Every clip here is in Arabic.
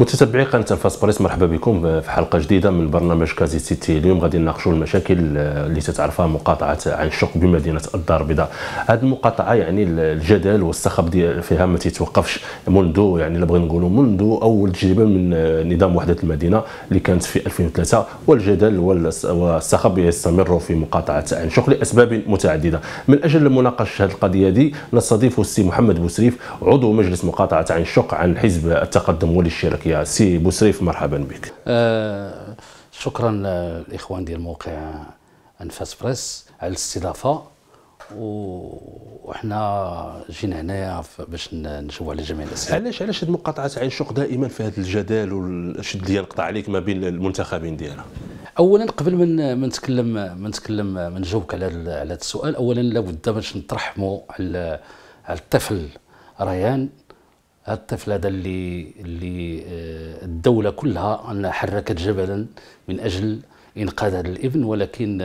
متتبعي قناه انفاس باريس مرحبا بكم في حلقه جديده من برنامج كازي سيتي اليوم غادي نناقشوا المشاكل اللي تتعرفها مقاطعه عن الشق بمدينه الدار البيضاء هذه المقاطعه يعني الجدل والصخب فيها ما تيتوقفش منذ يعني بغينا نقولوا منذ اول تجربه من نظام وحده المدينه اللي كانت في 2003 والجدل والصخب يستمر في مقاطعه عن الشق لاسباب متعدده من اجل مناقشه هذه القضيه دي نستضيف السي محمد بوسريف عضو مجلس مقاطعه عن الشق عن حزب التقدم والاشتراكيه يا سي بوسريف مرحبا بك آه شكرا للاخوان ديال موقع انفاس بريس على الاستضافه وحنا جينا هنايا باش نجاوبوا على جميع الاسئله علاش علاش هذه مقاطعه عين شق دائما في هذا الجدال والشد ديال القطع عليك ما بين المنتخبين ديالها اولا قبل من من نتكلم من نتكلم من نجاوبك على على هذا السؤال اولا لابد باش نترحموا على على الطفل ريان الطفل هذا اللي اللي آه، الدوله كلها أن حركت جبلا من اجل انقاذ هذا الابن ولكن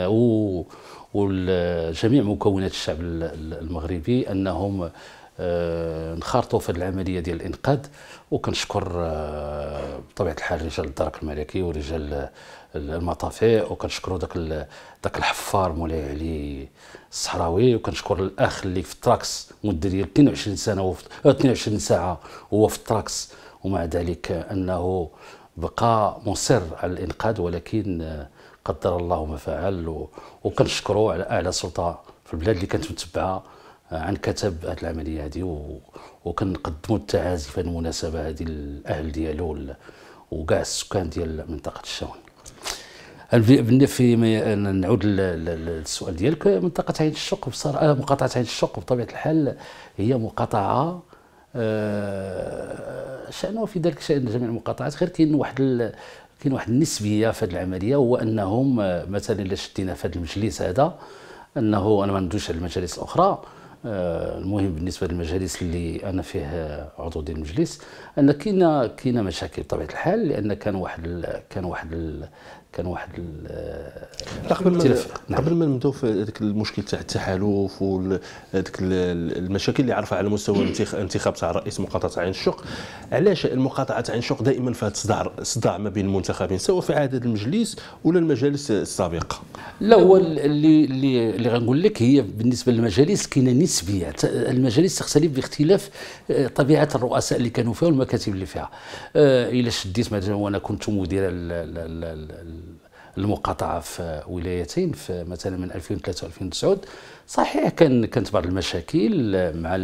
وجميع مكونات الشعب المغربي انهم آه، انخرطوا في العمليه ديال الانقاذ وكنشكر آه، بطبيعه الحال رجال الدرك الملكي ورجال المطافي وكنشكروا داك داك الحفار مولاي علي الصحراوي وكنشكر الاخ اللي في التراكس مده ديال 22 سنه وف... 22 آه، ساعه وهو في التراكس ومع ذلك انه بقى مصر على الانقاذ ولكن قدر الله ما فعل وكنشكروا على اعلى سلطه في البلاد اللي كانت متبعه عن كتب هذه العمليه هذه وكنقدموا التعازي في المناسبه هذه الاهل ديالو وكاع السكان ديال منطقه الشاون في نعود للسؤال ديالك منطقه عين الشق بصراحه مقاطعه عين الشق بطبيعه الحال هي مقاطعه آه، شانها في ذلك شان جميع المقاطعات غير كاين واحد كاين واحد النسبيه في هذه العمليه هو انهم آه، مثلا الا شدينا في هذا المجلس هذا انه انا ما ندوش على المجالس الاخرى آه، المهم بالنسبه للمجالس اللي انا فيه عضو ديال المجلس ان كاينه كاينه مشاكل بطبيعه الحال لان كان واحد كان واحد كان واحد قبل نعم. نعم. قبل ما نبداو في ذاك المشكل تاع التحالف وذاك المشاكل اللي عرفها على مستوى الانتخاب تاع رئيس مقاطعه عين الشق علاش مقاطعه عين الشق دائما فيها صداع صداع ما بين المنتخبين سواء في عدد المجلس ولا المجالس السابقه لا هو اللي اللي اللي غنقول لك هي بالنسبه للمجالس كاينه نسبيه المجالس تختلف باختلاف آه، طبيعه الرؤساء اللي كانوا فيها والمكاتب اللي فيها آه، الا شديت مثلا وانا كنت مدير المقاطعه في ولايتين في مثلا من 2003 و 2009 صحيح كان كانت بعض المشاكل مع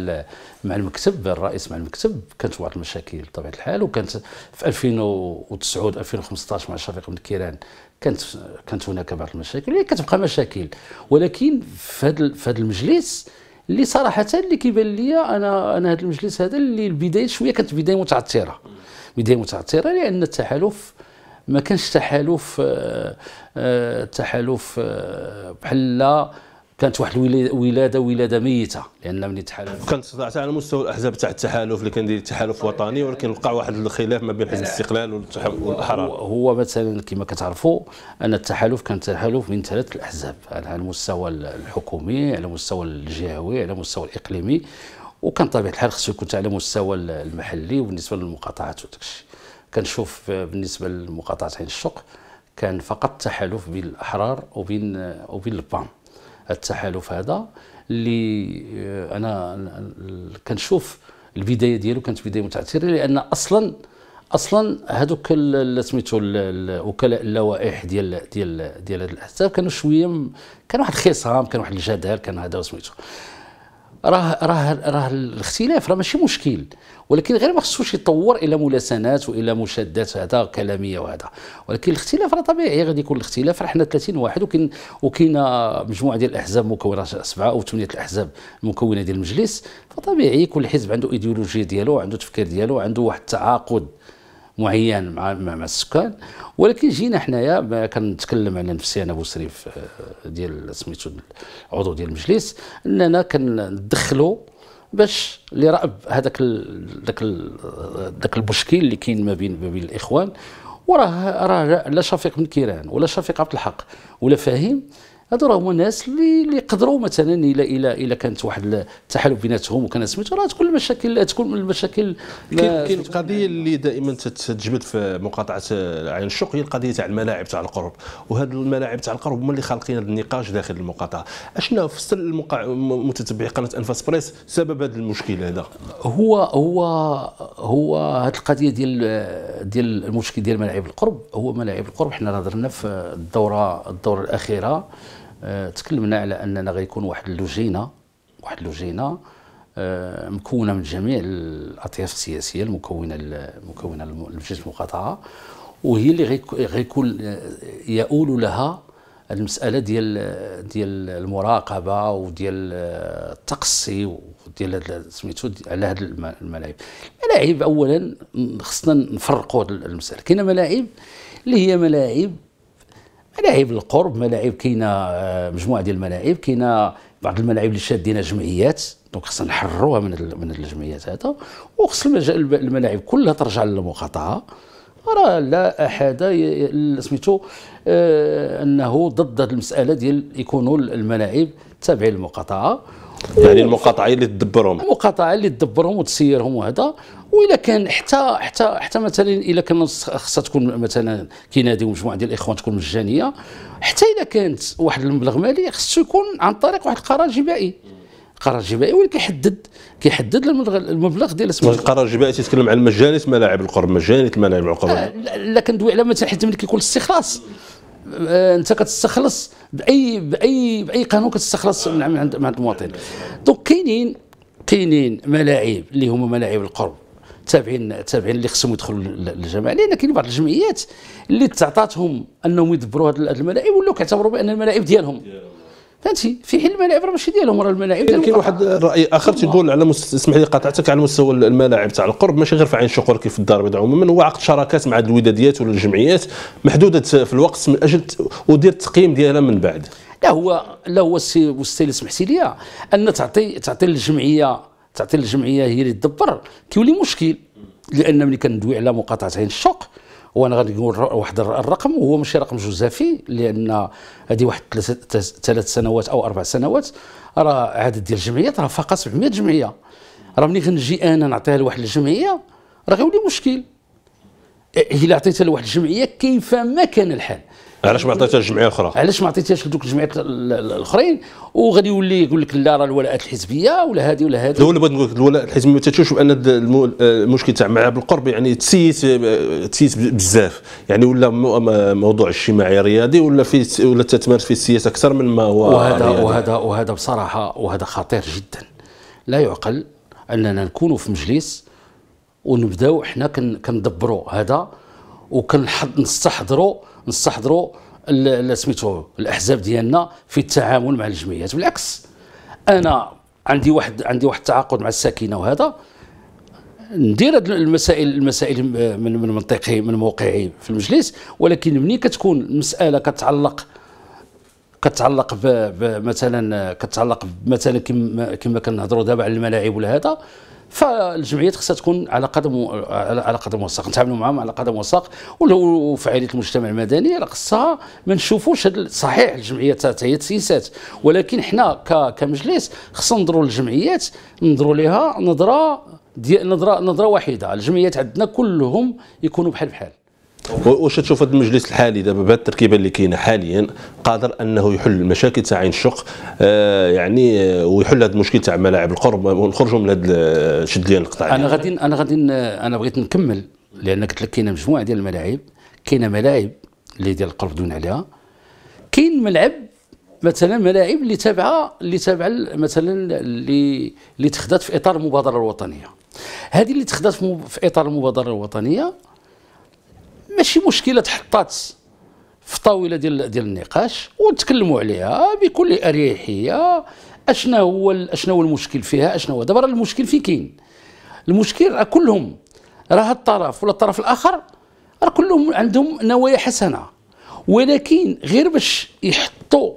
مع المكتب الرئيس مع المكتب كانت بعض المشاكل بطبيعه الحال وكانت في 2009 2015 مع شفيق بن كيران كانت كانت هناك بعض المشاكل هي كتبقى مشاكل ولكن في هذا في هذا المجلس اللي صراحه اللي كيبان لي انا انا هذا المجلس هذا اللي البدايه شويه كانت بدايه متعثره بدايه متعثره لان التحالف ما كانش تحالف آه، آه، تحالف آه، بحال كانت واحد الولاده ولاده ميته لان ملي تحالف كانت حتى على مستوى الاحزاب تاع التحالف اللي كان التحالف وطني ولكن وقع واحد الخلاف ما بين حزب الاستقلال والاحرار هو مثلا كما كتعرفوا ان التحالف كان تحالف من ثلاث الاحزاب على المستوى الحكومي على المستوى الجهوي على المستوى الاقليمي وكان طبيعه الحال خصو يكون على المستوى المحلي وبالنسبه للمقاطعات وداكشي كنشوف بالنسبه لمقاطعه عين الشق كان فقط تحالف بين الاحرار وبين وبين البام التحالف هذا اللي آه، انا كنشوف البدايه ديالو كانت بدايه متعثره لان اصلا اصلا هذوك سميتو وكلاء اللوائح ديال ديال ديال هاد الاحزاب كانوا شويه كان واحد الخصام كان واحد الجدال كان هذا سميتو راه راه راه الاختلاف راه ماشي مشكل ولكن غير ما خصوش يطور الى ملاسنات والى مشادات هذا كلاميه وهذا ولكن الاختلاف راه طبيعي غادي يكون الاختلاف راه حنا 30 واحد وكاين وكاين مجموعه ديال الاحزاب مكونه سبعه او ثمانيه الاحزاب المكونه ديال المجلس فطبيعي كل حزب عنده ايديولوجيه ديالو عنده تفكير ديالو عنده واحد التعاقد معين مع مع السكان ولكن جينا حنايا كنتكلم على نفسي انا بوسريف آه، ديال سميتو عضو ديال المجلس اننا كندخلوا باش اللي رأب هذاك ذاك ذاك المشكل اللي كاين ما بين ما بين الاخوان وراه راه لا شفيق من كيران ولا شفيق عبد الحق ولا فهيم هادو راه هما الناس اللي اللي يقدروا مثلا الى الى الى كانت واحد التحالف بيناتهم وكان سميتو راه تكون المشاكل تكون المشاكل كاين القضيه اللي دائما تتجبد في مقاطعه عين الشق هي القضيه تاع الملاعب تاع القرب وهاد الملاعب تاع القرب هما اللي خالقين هذا النقاش داخل المقاطعه اشنا فسر المقا... متتبع قناه انفاس بريس سبب هذا المشكل هذا هو هو هو هاد القضيه ديال ديال المشكل ديال ملاعب القرب هو ملاعب القرب حنا هضرنا في الدوره الدوره الاخيره آه، تكلمنا على اننا غيكون واحد اللجينه واحد اللجينه آه، مكونه من جميع الاطياف السياسيه المكونه المكونه لمجلس المقاطعه وهي اللي غيكون آه، يؤول لها المساله ديال ديال المراقبه وديال التقصي وديال سميتو على هذه الملاعب الملاعب اولا خصنا نفرقوا المساله كاينه ملاعب اللي هي ملاعب ملاعب القرب ملاعب كاينه آه، مجموعه ديال الملاعب كاينه بعض الملاعب اللي شادين جمعيات دونك خصنا نحرروها من من الجمعيات هذا وخص الملاعب كلها ترجع للمقاطعه راه لا احد سميتو آه، انه ضد المساله ديال يكونوا الملاعب تابعين للمقاطعه يعني المقاطعين اللي تدبرهم المقاطعه اللي تدبرهم وتسيرهم وهذا والا كان حتى حتى حتى مثلا الا كان خصها تكون مثلا كينادي مجموعه ديال الاخوان تكون مجانيه حتى الا كانت واحد المبلغ مالي خصو يكون عن طريق واحد القرار جبائي قرار جبائي وين كيحدد كيحدد المبلغ ديال اسمه القرار الجبائي تيتكلم عن مجانية ملاعب القرب مجانية ملاعب القرب آه لا كندوي على مثلا حيت ملي كيكون الاستخلاص آه، انت كتستخلص باي باي باي قانون كتستخلص من عند المواطن دونك كاينين كاينين ملاعب اللي هما ملاعب القرب تابعين تابعين اللي خصهم يدخلوا للجماعه لان كاين بعض الجمعيات اللي تعطاتهم انهم يدبروا هذه الملاعب ولاو كيعتبروا بان الملاعب ديالهم فهمتي في حين الملاعب راه ماشي ديالهم راه الملاعب يعني ديالهم كاين واحد الراي اخر تيقول على مس... اسمح لي قاطعتك على مستوى الملاعب تاع القرب ماشي غير في عين الشقور كيف الدار البيضاء عموما هو عقد شراكات مع الوداديات ولا الجمعيات محدوده في الوقت من اجل ودير التقييم ديالها من بعد لا هو لا هو السي اللي سمحتي لي ان تعطي تعطي للجمعيه تعطي للجمعيه هي اللي تدبر كيولي مشكل لان ملي كندوي على مقاطعه عين الشق وانا غادي نقول واحد الرقم وهو ماشي رقم جزافي لان هذه واحد ثلاث سنوات او اربع سنوات راه عدد ديال الجمعيات راه فقط 700 جمعيه راه ملي غنجي انا نعطيها لواحد الجمعيه راه غيولي مشكل الا عطيتها لواحد الجمعيه كيف ما كان الحال علاش ما عطيتهاش الجمعيه الاخرى؟ علاش ما عطيتهاش لذوك الجمعيات الاخرين وغادي يولي يقول لك لا راه الولاءات الحزبيه ولا هذه ولا هذه هو اللي بغيت نقول لك الولاء الحزبي ما تشوفش بان المشكل تاع معاه بالقرب يعني تسيس تسيس بزاف يعني ولا موضوع اجتماعي رياضي ولا في ولا تتمارس في السياسه اكثر من ما هو وهذا رياضي. وهذا وهذا بصراحه وهذا خطير جدا لا يعقل اننا نكونوا في مجلس ونبداو حنا كندبروا هذا وكنستحضروا نستحضروا سميتو الاحزاب ديالنا في التعامل مع الجمعيات بالعكس انا عندي واحد عندي واحد التعاقد مع الساكنه وهذا ندير المسائل المسائل من من منطقي من موقعي في المجلس ولكن ملي كتكون المساله كتعلق كتعلق مثلا كتعلق مثلا كما كنهضروا دابا على الملاعب ولا هذا فالجمعيات خصها تكون على قدم على قدم وساق نتعاملوا معاهم على قدم وساق ولو فعاليه المجتمع المدني راه خصها ما نشوفوش صحيح الجمعيات حتى هي تسيسات ولكن حنا كمجلس خصنا نضروا للجمعيات نضروا لها نظره نظره نظره واحده الجمعيات عندنا كلهم يكونوا بحال بحال واش تشوف هذا المجلس الحالي دابا بهذه التركيبه اللي كاينه حاليا قادر انه يحل المشاكل تاع عين الشق آه، يعني آه، ويحل هذا المشكل تاع ملاعب القرب ونخرجوا من هذا الشد آه، ديال القطاع انا غادي انا غادي انا بغيت نكمل لان قلت لك كاينه مجموعه ديال الملاعب كاينه ملاعب اللي ديال القرب دون عليها كاين ملعب مثلا ملاعب اللي تابعه اللي تابعه مثلا اللي اللي تخدات في اطار المبادره الوطنيه هذه اللي تخدات في اطار المبادره الوطنيه ماشي مشكله تحطات في الطاوله ديال ديال النقاش وتكلموا عليها بكل اريحيه اشنا هو اشنا هو المشكل فيها اشنا هو دابا المشكل فين كاين المشكل راه كلهم راه الطرف ولا الطرف الاخر راه كلهم عندهم نوايا حسنه ولكن غير باش يحطوا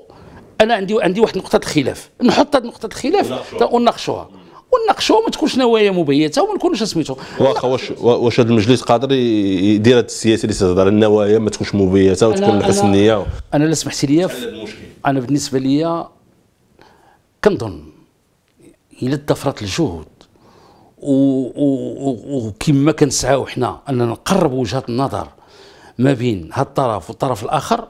انا عندي عندي واحد نقطه الخلاف نحط هذه نقطه الخلاف ونناقشوها وناقشوها ما تكونش نوايا مبيته وما نكونش سميتو واخا واش واش هذا المجلس قادر يدير هذه السياسه اللي تهضر النوايا ما تكونش مبيته وتكون ناقص النيه و... انا لا سمحت لي انا بالنسبه لي كنظن الى تضافرات الجهد وكما كنسعاو حنا اننا نقرب وجهه النظر ما بين هذا الطرف والطرف الاخر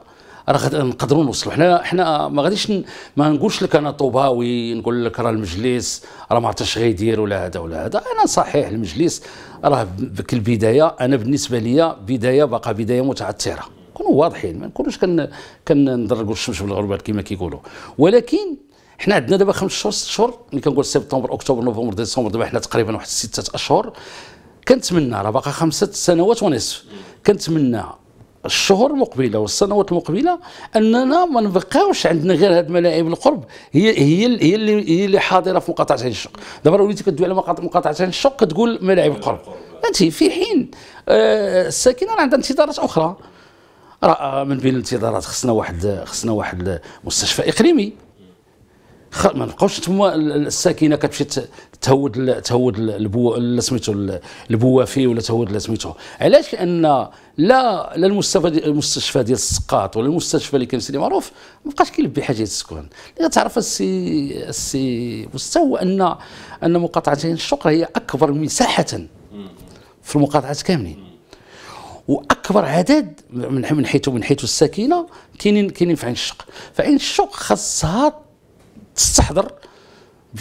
راه نقدروا نوصلوا حنا حنا ما غاديش ما نقولش لك انا طوباوي نقول لك راه المجلس راه ما عرفتش غيدير ولا هذا ولا هذا انا صحيح المجلس راه بك البدايه انا بالنسبه لي بدايه باقا بدايه متعثره كونوا واضحين ما نكونوش كن كندرقوا الشمس بالغربال كما كيقولوا ولكن حنا عندنا دابا خمس شهور ست شهور ملي كنقول سبتمبر اكتوبر نوفمبر ديسمبر دابا حنا تقريبا واحد سته اشهر كنتمنى راه باقا خمسه سنوات ونصف كنتمنى الشهور المقبله والسنوات المقبله اننا ما نبقاوش عندنا غير هاد الملاعب القرب هي هي هي اللي هي اللي حاضره في مقاطعه عين الشق دابا وليتي كدوي على مقاطعه عين الشق كتقول ملاعب القرب فهمتي في حين آه الساكنه عندها انتظارات اخرى راه من بين الانتظارات خصنا واحد خصنا واحد مستشفى اقليمي ما نبقاوش تما الساكنه كتمشي تهود تهود البو سميتو البوافي ولا تهود سميتو علاش لان لا لا المستشفى دي المستشفى ديال السقاط ولا المستشفى اللي كان سيدي معروف ما بقاش كيلبي حاجه السكون اللي تعرف السي السي مستوى ان ان مقاطعتين الشقر هي اكبر مساحه في المقاطعات كاملين واكبر عدد من حيث من حيث الساكنه كاينين كاينين في عين الشق فعين الشق خاصها تستحضر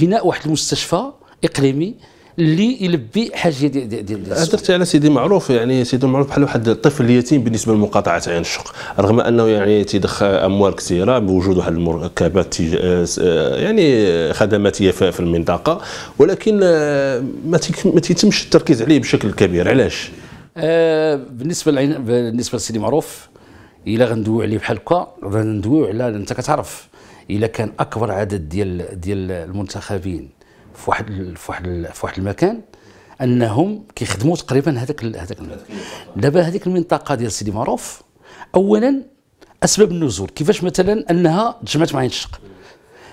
بناء واحد المستشفى اقليمي اللي يلبي حاجه ديال ديال دي دي هضرتي على سيدي معروف يعني سيدي معروف بحال واحد الطفل اليتيم بالنسبه لمقاطعه عين الشق رغم انه يعني تيدخل اموال كثيره بوجود واحد المركبات آه، آه، يعني خدماتيه في المنطقه ولكن آه، ما تيتمش التركيز عليه بشكل كبير علاش؟ آه بالنسبه بالنسبه لسيدي معروف الا غندويو عليه بحال هكا غندويو على انت كتعرف الا كان اكبر عدد ديال ديال المنتخبين في واحد في واحد في واحد المكان انهم كيخدموا تقريبا هذاك هذاك دابا هذيك المنطقه ديال سيدي معروف اولا اسباب النزول كيفاش مثلا انها تجمعت مع عين الشق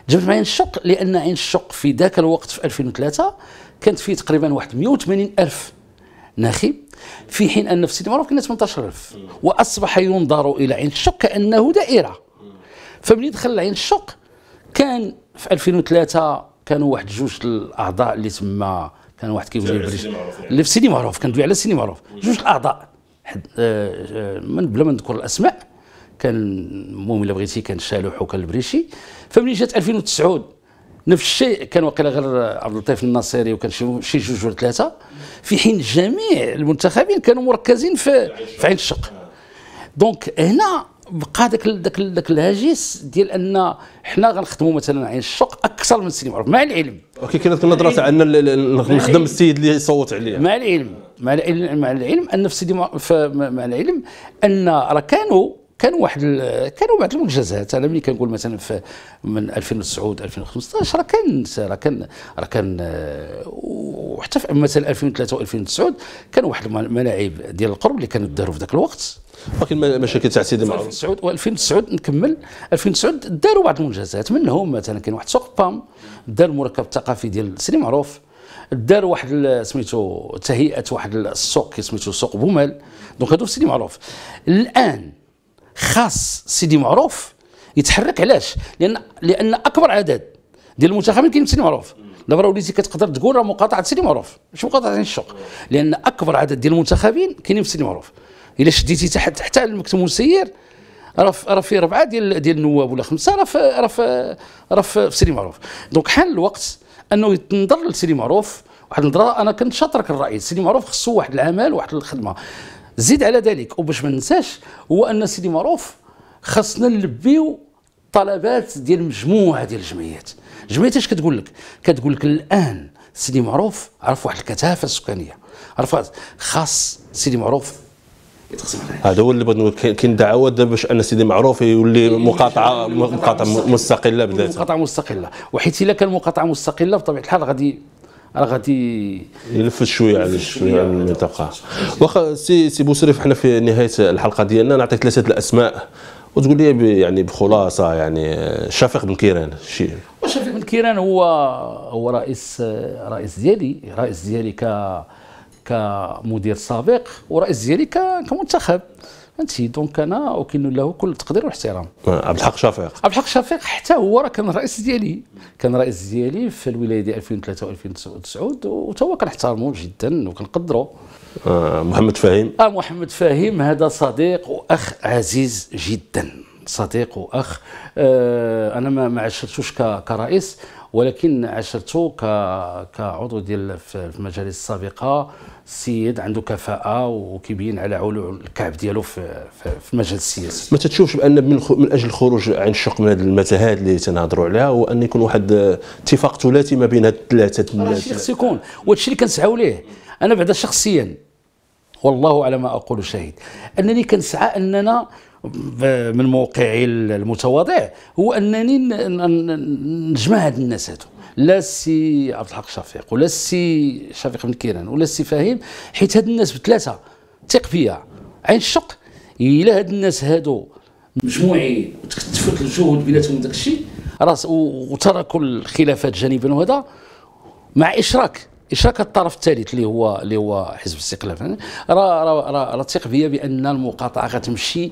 جمعت مع عين الشق لان عين الشق في ذاك الوقت في 2003 كانت فيه تقريبا واحد 180 الف ناخي في حين أن في سيدي مروان الناس 18000 وأصبح ينظر إلى عين الشق كأنه دائرة فمن دخل عين الشق كان في 2003 كانوا واحد جوج الأعضاء اللي تما كان واحد كيقول لي اللي في سيدي معروف كندوي على سيدي معروف جوج الأعضاء حد آه، آه، من بلا ما نذكر الأسماء كان المهم الا بغيتي كان شالوح وكان البريشي فملي جات 2009 نفس الشيء كان واقيلا غير عبد اللطيف الناصري وكان شي جوج ولا ثلاثه في حين جميع المنتخبين كانوا مركزين في في عين الشق دونك هنا بقى داك داك داك الهاجس ديال ان حنا غنخدموا مثلا عين الشق اكثر من السينما معروف مع العلم ولكن كاينه ديك النظره ان نخدم السيد اللي يصوت عليه مع العلم مع العلم مع العلم ان في سيدي مع العلم ان راه كانوا كانوا واحد كانوا بعض المنجزات انا ملي كنقول مثلا في من 2009 2015 راه كان راه كان راه كان وحتى في مثلا 2003 و2009 كان واحد الملاعب ديال القرب اللي كانت داروا في ذاك الوقت ولكن مشاكل تاع سيدي معروف 2009 و2009 نكمل 2009 داروا بعض المنجزات منهم مثلا كان واحد سوق بام دار المركب الثقافي ديال سيدي معروف دار واحد سميتو تهيئه واحد السوق سميتو سوق بومال دونك هادو في سيدي معروف الان خاص سيدي معروف يتحرك علاش لان لان اكبر عدد ديال المنتخبين كاين سيدي معروف دابا وليتي كتقدر تقول راه مقاطعه سيدي معروف ماشي مقاطعه يعني الشوق لان اكبر عدد ديال المنتخبين كاينين في سيدي معروف الا شديتي تحت حتى المكتب المسير راه راه في ربعه ديال ديال النواب ولا خمسه راه راه راه في سيدي معروف دونك حان الوقت انه يتنظر لسيدي معروف واحد النظره انا كنت شاطرك الرئيس سيدي معروف خصو واحد العمل واحد الخدمه زيد على ذلك وباش ما ننساش هو ان سيدي معروف خاصنا نلبيو طلبات ديال مجموعه ديال الجمعيات الجمعيات اش كتقول لك كتقول لك الان سيدي معروف عرف واحد الكثافه السكانيه عرف خاص سيدي معروف هذا هو اللي بغيت نقول كاين دعوات باش ان سيدي معروف يولي إيه، مقاطعه مقاطعه مستقله بذاتها مقاطعه مستقله وحيت الا كان مقاطعه مستقله بطبيعه الحال غادي راه غادي يلف شويه على شويه على المنطقه واخا سي سي بوسريف حنا في نهايه الحلقه ديالنا نعطيك ثلاثه الاسماء وتقول لي يعني بخلاصه يعني آه، شفيق بن كيران شي شفيق بن كيران هو هو رئيس آه، رئيس ديالي رئيس ديالي ك كمدير سابق ورئيس ديالي كمنتخب انت دونك انا اكن له كل تقدير والاحترام آه، عبد الحق شفيق عبد الحق شفيق حتى هو راه كان الرئيس ديالي كان رئيس ديالي في الولايه ديال 2003 و 2009 وتا هو كنحترمه جدا وكنقدره آه محمد فهيم اه محمد فهيم هذا صديق واخ عزيز جدا صديق واخ آه انا ما عشرتوش كرئيس ولكن عشرته كعضو ديال في المجالس السابقه السيد عنده كفاءه وكيبين على علو الكعب ديالو في, في المجال السياسي ما تتشوفش بان من, من اجل الخروج عن الشق من هذه المتاهات اللي تنهضروا عليها هو ان يكون واحد اتفاق ثلاثي ما بين هاد الثلاثه خص يكون الشيء اللي كنسعوا ليه انا بعدا شخصيا والله على ما اقول شهيد انني كنسعى اننا من موقعي المتواضع هو انني نجمع هاد الناس هادو لا السي عبد الحق شفيق ولا السي شفيق بن كيران ولا السي فهيم حيت هاد الناس بثلاثه ثق فيا عين الشق الا هاد الناس هادو مجموعين وتكتفت الجهد بيناتهم داك الشيء راه وتركوا الخلافات جانبا وهذا مع اشراك اشراك الطرف الثالث اللي هو اللي هو حزب الاستقلال يعني راه راه راه تثق بيا بان المقاطعه غتمشي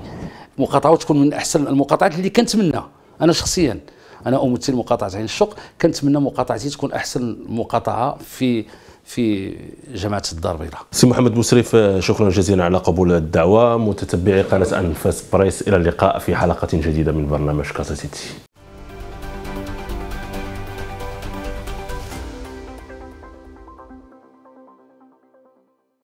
مقاطعه وتكون من احسن المقاطعات اللي كنتمنى انا شخصيا انا امثل مقاطعه عين يعني الشق كنتمنى مقاطعتي تكون احسن مقاطعه في في جماعه الدار البيضاء. سي محمد مسرف آه، شكرا جزيلا على قبول الدعوه متتبعي قناه انفاس بريس الى اللقاء في حلقه جديده من برنامج سيتي